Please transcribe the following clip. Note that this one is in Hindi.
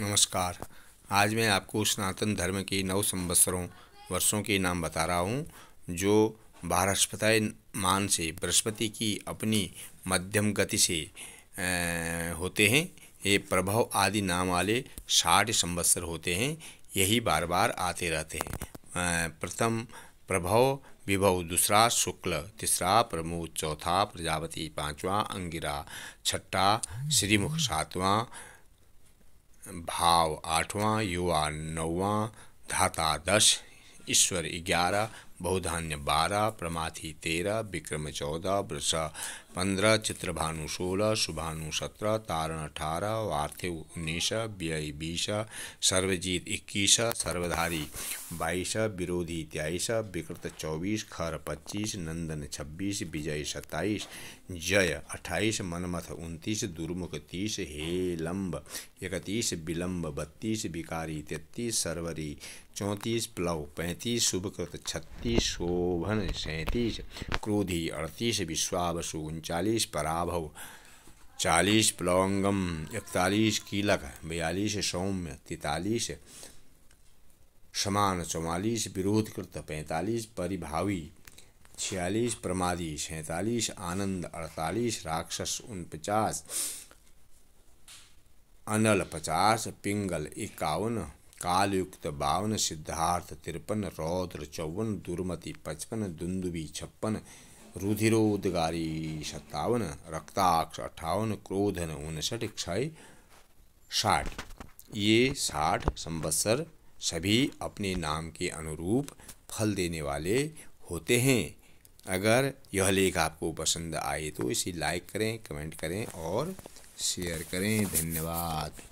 नमस्कार आज मैं आपको सनातन धर्म की नौ संवत्सरों वर्षों के नाम बता रहा हूँ जो बृहस्पति मान से बृहस्पति की अपनी मध्यम गति से होते हैं ये प्रभव आदि नाम वाले साठ संवत्सर होते हैं यही बार बार आते रहते हैं प्रथम प्रभव विभव दूसरा शुक्ल तीसरा प्रमोद चौथा प्रजापति पांचवा अंगिरा छठा श्रीमुख सातवां भाव आठवां युवा नौवां धाता दस ईश्वर ग्यारह बहुधान्य बारह प्रमाथी तेरह विक्रम चौदह वृष पंद्रह चित्रभानु सोलह शुभानु सत्रह तारण अठारह वार्थिव उन्नीस व्यय बीस सर्वजीत इक्कीस सर्वधारी बाईस विरोधी तेईस विकृत चौबीस खर पच्चीस नंदन छब्बीस विजय सत्ताईस जय अट्ठाईस मनमथ उनतीस दुर्मुख तीस हेलम्ब इकतीस विलम्ब बत्तीस विकारी तैतीस सर्वरी चौंतीस प्लव पैंतीस शुभकृत छत्तीस सैंतीस शोभन सैंतीस क्रोधी अड़तीस विश्वावसु उनचालीस पराभव चालीस प्लौंगम इकतालीस कीलक बयालीस सौम्य तैतालीस समान चौवालीस विरोधकृत पैंतालीस परिभावी छियालीस प्रमादी सैंतालीस आनंद अड़तालीस राक्षस उनपचास अनल पचास पिंगल इक्यावन कालयुक्त बावन सिद्धार्थ तिरपन रौद्र चौवन दुर्मति पचपन दुंदुबी छप्पन रुधिरोदगारी सत्तावन रक्ताक्ष अट्ठावन क्रोधन उनसठ क्षय साठ ये साठ संवत्सर सभी अपने नाम के अनुरूप फल देने वाले होते हैं अगर यह लेख आपको पसंद आए तो इसे लाइक करें कमेंट करें और शेयर करें धन्यवाद